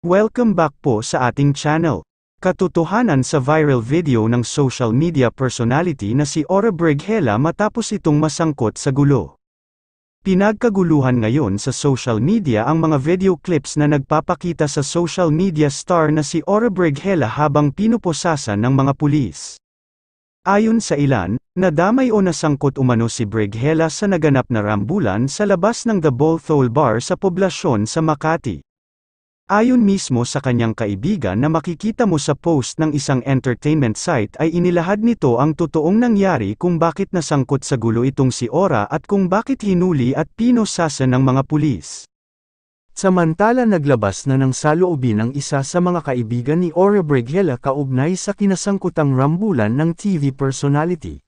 Welcome back po sa ating channel. Katotohanan sa viral video ng social media personality na si Ora Brighela matapos itong masangkot sa gulo. Pinagkaguluhan ngayon sa social media ang mga video clips na nagpapakita sa social media star na si Ora Brighela habang pinuposasan ng mga pulis. Ayon sa ilan, nadamay o nasangkot umano si Brighela sa naganap na rambulan sa labas ng The Ball Thole Bar sa poblasyon sa Makati. Ayon mismo sa kanyang kaibigan na makikita mo sa post ng isang entertainment site ay inilahad nito ang totoong nangyari kung bakit nasangkot sa gulo itong si Ora at kung bakit hinuli at pinosasa ng mga pulis. Samantala naglabas na ng saloobin ang isa sa mga kaibigan ni Ora Brighella kaugnay sa kinasangkutang rambulan ng TV personality.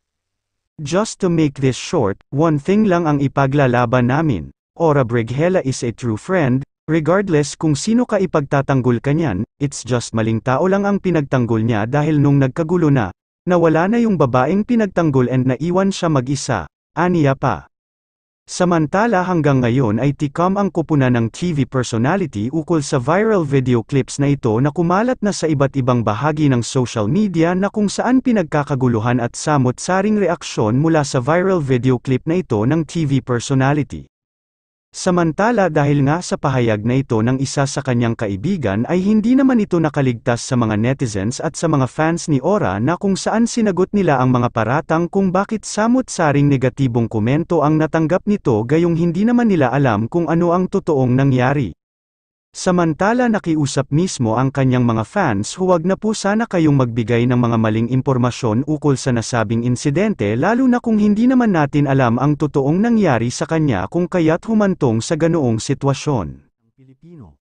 Just to make this short, one thing lang ang ipaglalaban namin. Ora Brighella is a true friend, Regardless kung sino ka ipagtatanggol ka niyan, it's just maling tao lang ang pinagtanggol niya dahil nung nagkagulo na, nawala na yung babaeng pinagtanggol and naiwan siya mag-isa, aniya pa. Samantala hanggang ngayon ay tikam ang kupunan ng TV personality ukol sa viral video clips na ito na kumalat na sa iba't ibang bahagi ng social media na kung saan pinagkakaguluhan at samot-saring reaksyon mula sa viral video clip na ito ng TV personality. Samantala dahil nga sa pahayag na ito ng isa sa kanyang kaibigan ay hindi naman ito nakaligtas sa mga netizens at sa mga fans ni Ora na kung saan sinagot nila ang mga paratang kung bakit samot-saring negatibong komento ang natanggap nito gayong hindi naman nila alam kung ano ang totoong nangyari. Samantala nakiusap mismo ang kanyang mga fans huwag na po sana kayong magbigay ng mga maling impormasyon ukol sa nasabing insidente lalo na kung hindi naman natin alam ang totoong nangyari sa kanya kung kaya't humantong sa ganoong sitwasyon. Pilipino.